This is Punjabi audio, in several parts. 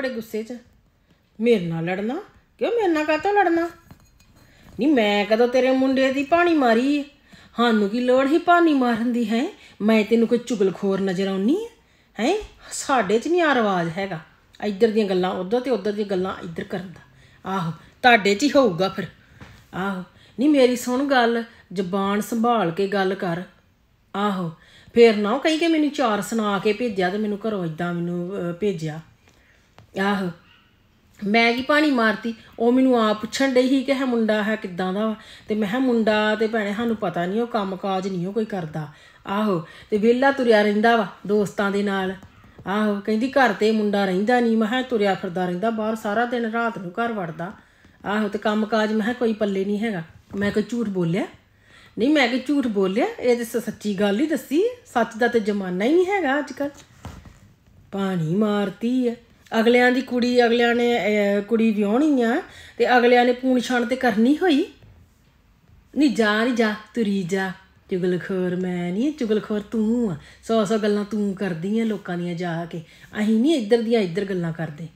ਬੜੇ ਗੁੱਸੇ 'ਚ ਮੇਰੇ ਨਾਲ ਲੜਨਾ ਕਿਉਂ ਮੇਰੇ ਨਾਲ ਕਾਹਤੋਂ ਲੜਨਾ ਨਹੀਂ ਮੈਂ ਕਦੋਂ ਤੇਰੇ ਮੁੰਡੇ ਦੀ ਪਾਣੀ ਮਾਰੀ ਹਾਨੂੰ ਕੀ ਲੋੜ ਹੀ ਪਾਣੀ ਮਾਰਨ ਦੀ ਹੈ ਮੈਂ ਤੈਨੂੰ ਕੋਈ ਚੁਗਲਖੋਰ ਨਜ਼ਰ ਆਉਣੀ ਹੈ ਹੈ ਸਾਡੇ 'ਚ ਨਹੀਂ ਆ ਰਵਾਜ ਹੈਗਾ ਇੱਧਰ ਦੀਆਂ ਗੱਲਾਂ ਉਧਰ ਤੇ ਉਧਰ ਦੀਆਂ ਗੱਲਾਂ ਇੱਧਰ ਕਰਨ ਦਾ ਆਹੋ ਤੁਹਾਡੇ 'ਚ ਹੀ ਹੋਊਗਾ ਫਿਰ ਆਹੋ ਨਹੀਂ ਮੇਰੀ ਸੁਣ ਗੱਲ ਜ਼ਬਾਨ ਸੰਭਾਲ ਕੇ ਗੱਲ ਕਰ ਆਹੋ ਫੇਰ ਨਾ ਕਹੀ ਕਿ ਮੈਨੂੰ ਚਾਰ ਸੁਣਾ ਕੇ ਭੇਜਿਆ ਤੇ ਮੈਨੂੰ ਘਰੋਂ ਇਦਾਂ ਮੈਨੂੰ ਭੇਜਿਆ ਆਹ ਮੈਂ ਕੀ ਪਾਣੀ ਮਾਰਤੀ ਉਹ ਮੈਨੂੰ ਆ ਪੁੱਛਣ ਡਈ ਸੀ ਕਿ ਹੈ ਮੁੰਡਾ ਹੈ ਕਿੱਦਾਂ ਦਾ ਤੇ ਮੈਂ ਹਾਂ ਮੁੰਡਾ ਤੇ ਭੈਣੇ ਸਾਨੂੰ ਪਤਾ ਨਹੀਂ ਉਹ ਕੰਮਕਾਜ ਨਹੀਂ ਉਹ ਕੋਈ ਕਰਦਾ ਆਹੋ ਤੇ ਵਿਹਲਾ ਤੁਰਿਆ ਰਹਿੰਦਾ ਵਾ ਦੋਸਤਾਂ ਦੇ ਨਾਲ ਆਹੋ ਕਹਿੰਦੀ ਘਰ ਤੇ ਮੁੰਡਾ ਰਹਿੰਦਾ ਨਹੀਂ ਮੈਂ ਤੁਰਿਆ ਫਿਰਦਾ ਰਹਿੰਦਾ ਬਾਹਰ ਸਾਰਾ ਦਿਨ ਰਾਤ ਨੂੰ ਘਰ ਵੜਦਾ ਆਹੋ ਤੇ ਕੰਮਕਾਜ ਮੈਂ ਕੋਈ ਪੱਲੇ ਨਹੀਂ ਹੈਗਾ ਮੈਂ ਕੋਈ ਝੂਠ ਬੋਲਿਆ ਨਹੀਂ ਮੈਂ ਕਿ ਝੂਠ ਬੋਲਿਆ ਇਹ ਤੇ ਸੱਚੀ ਗੱਲ ਹੀ ਦੱਸੀ ਸੱਚ ਦਾ ਤੇ ਜ਼ਮਾਨਾ ਹੀ ਨਹੀਂ ਹੈਗਾ ਅੱਜ ਕੱਲ ਪਾਣੀ ਮਾਰਤੀ ਹੈ ਅਗਲਿਆਂ ਦੀ ਕੁੜੀ ਅਗਲਿਆਂ ਨੇ ਕੁੜੀ ਵਿਆਹਣੀ ਆ ਤੇ ਅਗਲਿਆਂ ਨੇ ਪੂਣ ਛਾਣ ਤੇ ਕਰਨੀ ਹੋਈ ਨਹੀਂ ਜਾ ਨਹੀਂ ਜਾ ਤੁਰੀ ਜਾ ਚੁਗਲਖੋਰ ਮੈਂ ਨਹੀਂ ਚੁਗਲਖੋਰ ਤੂੰ ਆ ਸੌ ਸੌ ਗੱਲਾਂ ਤੂੰ ਕਰਦੀ ਆ ਲੋਕਾਂ ਦੀਆਂ ਜਾ ਕੇ ਅਸੀਂ ਨਹੀਂ ਇੱਧਰ ਦੀਆਂ ਇੱਧਰ ਗੱਲਾਂ ਕਰਦੇ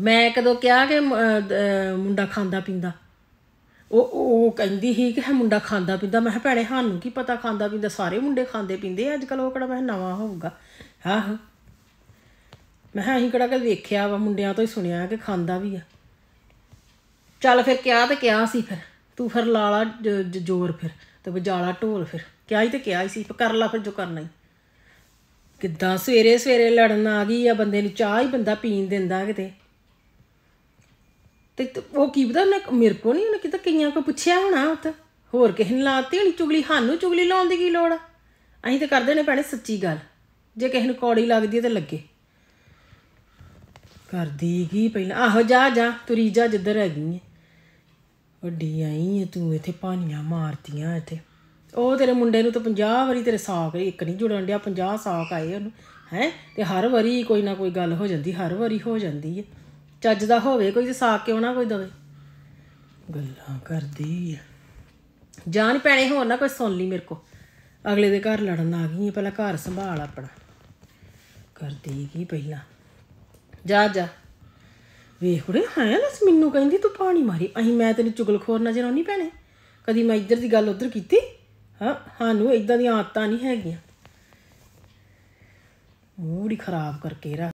ਮੈਂ ਕਦੋਂ ਕਿਹਾ ਕਿ ਮੁੰਡਾ ਖਾਂਦਾ ਪੀਂਦਾ ਉਹ ਉਹ ਕਹਿੰਦੀ ਸੀ ਕਿ ਮੁੰਡਾ ਖਾਂਦਾ ਪੀਂਦਾ ਮੈਂ ਭੈਣੇ ਸਾਨੂੰ ਕੀ ਪਤਾ ਖਾਂਦਾ ਪੀਂਦਾ ਸਾਰੇ ਮੁੰਡੇ ਖਾਂਦੇ ਪੀਂਦੇ ਅੱਜ ਕੱਲ ਉਹ ਕਿਹੜਾ ਮੈਂ ਨਵਾਂ ਹੋਊਗਾ ਹਾਂ ਮੈਂ ਹਾਂ ਅਸੀਂ ਕਿਹੜਾ ਕਿ ਵੇਖਿਆ ਵਾ ਮੁੰਡਿਆਂ ਤੋਂ ਹੀ ਸੁਣਿਆ ਕਿ ਖਾਂਦਾ ਵੀ ਆ ਚੱਲ ਫਿਰ ਕਿਹਾ ਤੇ ਕਿਹਾ ਸੀ ਫਿਰ ਤੂੰ ਫਿਰ ਲਾਲਾ ਜੋਰ ਫਿਰ ਤੇ ਵਜਾਲਾ ਢੋਲ ਫਿਰ ਕਿਹਾ ਹੀ ਤੇ ਕਿਹਾ ਹੀ ਸੀ ਕਰ ਲਾ ਫਿਰ ਜੋ ਕਰਨਾ ਹੀ ਕਿੱਦਾਂ ਸਵੇਰੇ ਸਵੇਰੇ ਲੜਨ ਆ ਗਈ ਆ ਬੰਦੇ ਨੂੰ ਚਾਹ ਹੀ ਬੰਦਾ ਪੀਣ ਦਿੰਦਾ ਕਿਤੇ ਤੇ ਉਹ ਕੀ ਪਤਾ ਨਾ ਮੇਰੇ ਕੋ ਨਹੀਂ ਉਹਨੇ ਕਿਤੇ ਕਈਆਂ ਕੋ ਪੁੱਛਿਆ ਹੋਣਾ ਉਹ ਤਾਂ ਹੋਰ ਕਿਸੇ ਨੇ ਲਾਤੀ ਹੋਣੀ ਚੁਗਲੀ ਸਾਨੂੰ ਚੁਗਲੀ ਲਾਉਣ ਦੀ ਕੀ ਲੋੜ ਅਸੀਂ ਤੇ ਕਰਦੇ ਨੇ ਭੈਣੇ ਸੱਚੀ ਗੱਲ ਜੇ ਕਿਸੇ ਨੂੰ ਕੌੜੀ ਲੱਗਦੀ ਤੇ ਲੱਗੇ ਕਰਦੀ ਹੀ ਪਹਿਲਾਂ ਆਹੋ ਜਾ ਜਾ ਤੁਰੀ ਜਾ ਜਿੱਧਰ ਹੈਗੀ ਹੈ ਵੱਡੀ ਆਈ ਹੈ ਤੂੰ ਇੱਥੇ ਪਾਣੀਆਂ ਮਾਰਤੀਆਂ ਇੱਥੇ ਉਹ ਤੇਰੇ ਮੁੰਡੇ ਨੂੰ ਤਾਂ 50 ਵਾਰੀ ਤੇਰੇ ਸਾਕ ਇੱਕ ਨਹੀਂ ਜੁੜਨ ਡਿਆ 50 ਸਾਕ ਆਏ ਉਹਨੂੰ ਹੈ ਤੇ ਹਰ ਵਾਰੀ ਕੋਈ ਨਾ ਕੋਈ ਗੱਲ ਹੋ ਜਾਂਦੀ ਹਰ ਵਾਰੀ ਹੋ ਜਾਂਦੀ ਹੈ ਚੱਜ ਦਾ ਹੋਵੇ ਕੋਈ ਤੇ ਸਾਕ ਕਿਉਂ ਨਾ ਕੋਈ ਦਵੇ ਗੱਲਾਂ ਕਰਦੀ ਹੈ ਜਾਨ ਪੈਣੇ ਹੋਰ ਨਾ ਕੋਈ ਸੁਣ ਲਈ ਮੇਰੇ ਕੋ ਅਗਲੇ ਦੇ ਘਰ ਲੜਨ ਆ ਗਈ ਪਹਿਲਾਂ ਘਰ ਸੰਭਾਲ ਆਪਣਾ ਕਰਦੀ ਕੀ ਪਹਿਲਾਂ ਜਾ ਜਾ ਵੇਖ ਉਰੇ ਹਾਂ ਦੱਸ ਮੈਨੂੰ ਕਹਿੰਦੀ ਤੂੰ ਪਾਣੀ ਮਾਰੀ ਅਹੀਂ ਮੈਂ ਤੇਨੂੰ ਚੁਗਲਖੋਰ ਨਜ਼ਰ ਆਉਣੀ ਪੈਣੇ ਕਦੀ ਮੈਂ ਇੱਧਰ ਦੀ ਗੱਲ ਉੱਧਰ ਕੀਤੀ ਹਾਂ ਸਾਨੂੰ ਇਦਾਂ ਦੀਆਂ ਆਦਤਾਂ ਨਹੀਂ ਹੈਗੀਆਂ ਮੂਡ ਹੀ ਖਰਾਬ ਕਰਕੇ ਰਾ